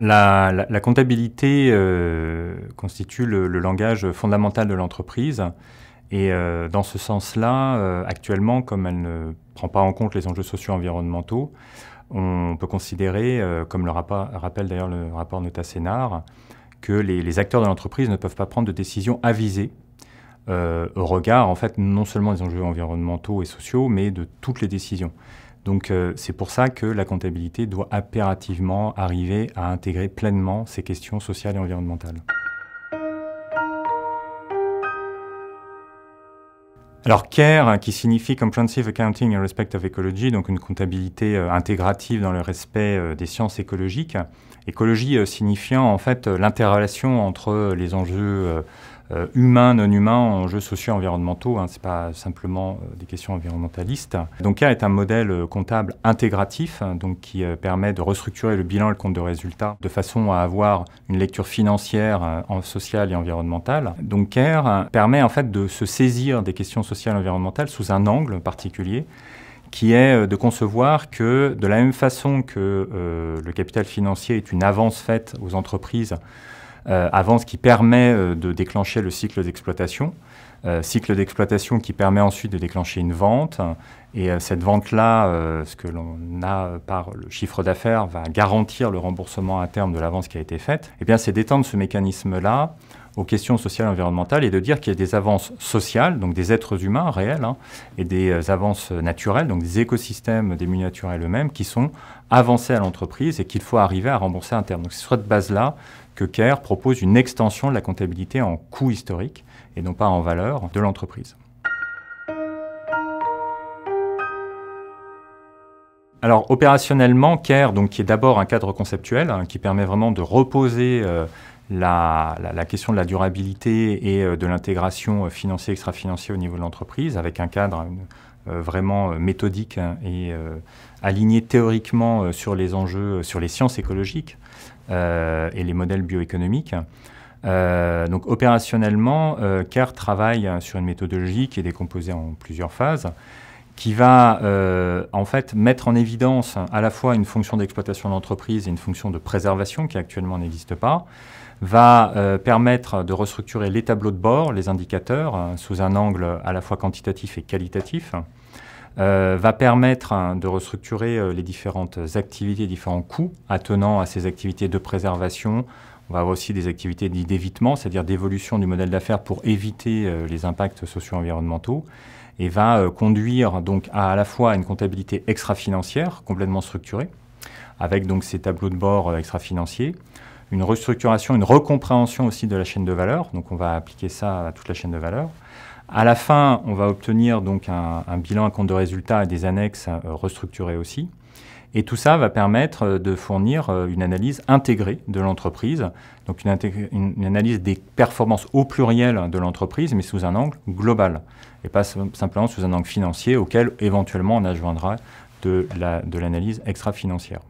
La, comptabilité euh, constitue le, langage fondamental de l'entreprise. Et euh, dans ce sens-là, euh, actuellement, comme elle ne prend pas en compte les enjeux sociaux environnementaux, on peut considérer, comme le rappelle d'ailleurs le rapport Nota Sénard, que les, les acteurs de l'entreprise ne peuvent pas prendre de décisions avisées au regard, en fait, non seulement des enjeux environnementaux et sociaux, mais de toutes les décisions. Donc euh, c'est pour ça que la comptabilité doit impérativement arriver à intégrer pleinement ces questions sociales et environnementales. Alors CARE, qui signifie Comprehensive Accounting in Respect of Ecology, donc une comptabilité euh, intégrative dans le respect euh, des sciences écologiques. Écologie signifiant en fait l'interrelation entre les enjeux euh, humains, non humains, enjeux sociaux environnementaux. Hein, Ce n'est pas simplement euh, des questions environnementalistes. Donc CARE est un modèle euh, comptable intégratif hein, donc qui permet de restructurer le bilan et le compte de résultat de façon à avoir une lecture financière, en sociale et environnementale. Donc CARE hein, permet en fait de se saisir des questions sociales et environnementales sous un angle particulier qui est de concevoir que de la même façon que le capital financier est une avance faite aux entreprises euh, avance qui permet euh, de déclencher le cycle d'exploitation. Euh, cycle d'exploitation qui permet ensuite de déclencher une vente. Et cette vente-là, ce que l'on a par le chiffre d'affaires, va garantir le remboursement à terme de l'avance qui a été faite. Et eh bien, c'est d'étendre ce mécanisme-là aux questions sociales et environnementales et de dire qu'il y a des avances sociales, donc des êtres humains réels, hein, et des euh, avances naturelles, donc des écosystèmes des milieux naturels eux-mêmes, qui sont avancés à l'entreprise et qu'il faut arriver à rembourser à terme. Donc c'est sur cette base-là que CARE propose une extension de la comptabilité en coût historique et non pas en valeur de l'entreprise. Alors opérationnellement, CARE, donc, qui est d'abord un cadre conceptuel, hein, qui permet vraiment de reposer euh, la, question de la durabilité et euh, de l'intégration financier euh, extra financière au niveau de l'entreprise, avec un cadre euh, vraiment méthodique hein, et aligné théoriquement sur les enjeux, sur les sciences écologiques et les modèles bioéconomiques. donc opérationnellement, Car travaille hein, sur une méthodologie qui est décomposée en plusieurs phases qui va euh, en fait mettre en évidence à la fois une fonction d'exploitation de l'entreprise et une fonction de préservation qui actuellement n'existe pas, va euh, permettre de restructurer les tableaux de bord, les indicateurs, hein, sous un angle à la fois quantitatif et qualitatif, euh, va permettre hein, de restructurer les différentes activités, différents coûts attenant à ces activités de préservation, on va avoir aussi des activités d'évitement, c'est-à-dire d'évolution du modèle d'affaires pour éviter euh, les impacts socio-environnementaux et va euh, conduire donc à, la fois à une comptabilité extra-financière complètement structurée avec donc ces tableaux de bord euh, extra-financiers, une restructuration, une recompréhension aussi de la chaîne de valeur, donc on va appliquer ça à toute la chaîne de valeur, à la fin, on va obtenir donc un, bilan, un compte de résultats et des annexes euh, restructurées aussi. Et tout ça va permettre euh, de fournir euh, une analyse intégrée de l'entreprise, donc une, analyse des performances au pluriel de l'entreprise, mais sous un angle global, et pas simplement sous un angle financier auquel éventuellement on adjoindra de l'analyse extra-financière.